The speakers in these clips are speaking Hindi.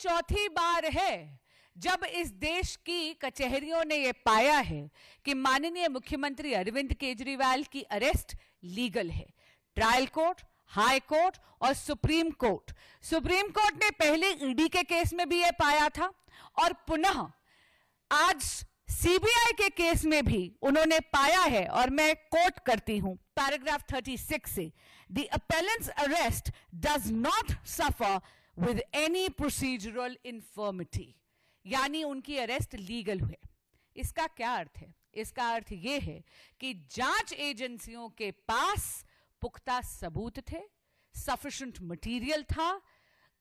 चौथी बार है जब इस देश की कचहरियों ने यह पाया है कि माननीय मुख्यमंत्री अरविंद केजरीवाल की अरेस्ट लीगल है ट्रायल कोर्ट हाई कोर्ट और सुप्रीम कोर्ट सुप्रीम कोर्ट ने पहले ईडी के केस में भी यह पाया था और पुनः आज सीबीआई के केस में भी उन्होंने पाया है और मैं कोट करती हूं पैराग्राफ 36 से the appellant's arrest does not suffer with any procedural infirmity यानी उनकी अरेस्ट लीगल हुए इसका क्या अर्थ है इसका अर्थ यह है कि जांच एजेंसियों के पास पुख्ता सबूत थे सफिशेंट मटेरियल था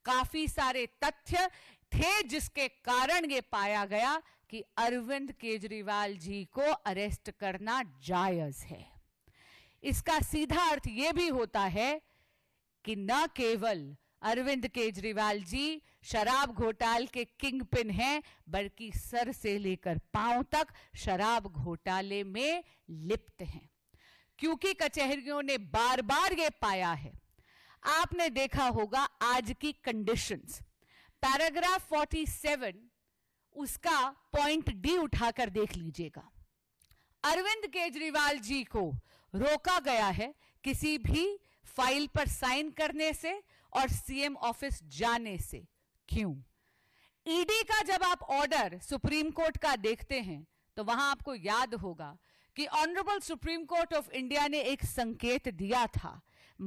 काफी सारे तथ्य थे जिसके कारण यह पाया गया कि अरविंद केजरीवाल जी को अरेस्ट करना जायज है इसका सीधा अर्थ यह भी होता है कि न केवल अरविंद केजरीवाल जी शराब घोटाल के किंग पिन है बल्कि सर से लेकर पांव तक शराब घोटाले में लिप्त हैं क्योंकि कचहरियों ने बार बार ये पाया है आपने देखा होगा आज की कंडीशंस पैराग्राफ 47 उसका पॉइंट डी उठाकर देख लीजिएगा अरविंद केजरीवाल जी को रोका गया है किसी भी फाइल पर साइन करने से और सीएम ऑफिस जाने से क्यों ईडी e का जब आप ऑर्डर सुप्रीम कोर्ट का देखते हैं तो वहां आपको याद होगा कि honourable supreme court of India ने एक संकेत दिया था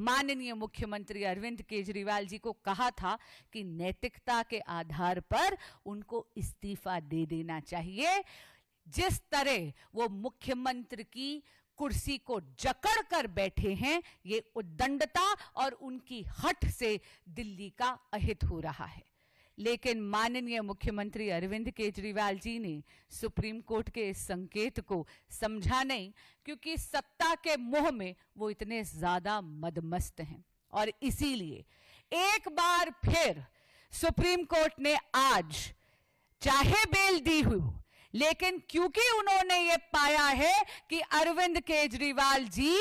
माननीय मुख्यमंत्री अरविंद केजरीवाल जी को कहा था कि नैतिकता के आधार पर उनको इस्तीफा दे देना चाहिए जिस तरह वो मुख्यमंत्री की कुर्सी को जकड़ कर बैठे हैं ये उद्दंडता और उनकी हट से दिल्ली का अहित हो रहा है लेकिन माननीय मुख्यमंत्री अरविंद केजरीवाल जी ने सुप्रीम कोर्ट के इस संकेत को समझा नहीं क्योंकि सत्ता के मोह में वो इतने ज्यादा मदमस्त हैं और इसीलिए एक बार फिर सुप्रीम कोर्ट ने आज चाहे बेल दी हुई लेकिन क्योंकि उन्होंने ये पाया है कि अरविंद केजरीवाल जी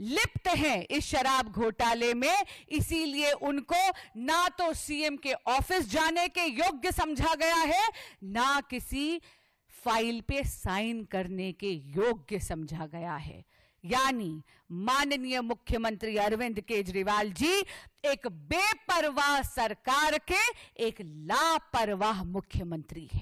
लिप्त हैं इस शराब घोटाले में इसीलिए उनको ना तो सीएम के ऑफिस जाने के योग्य समझा गया है ना किसी फाइल पे साइन करने के योग्य समझा गया है यानी माननीय मुख्यमंत्री अरविंद केजरीवाल जी एक बेपरवाह सरकार के एक लापरवाह मुख्यमंत्री हैं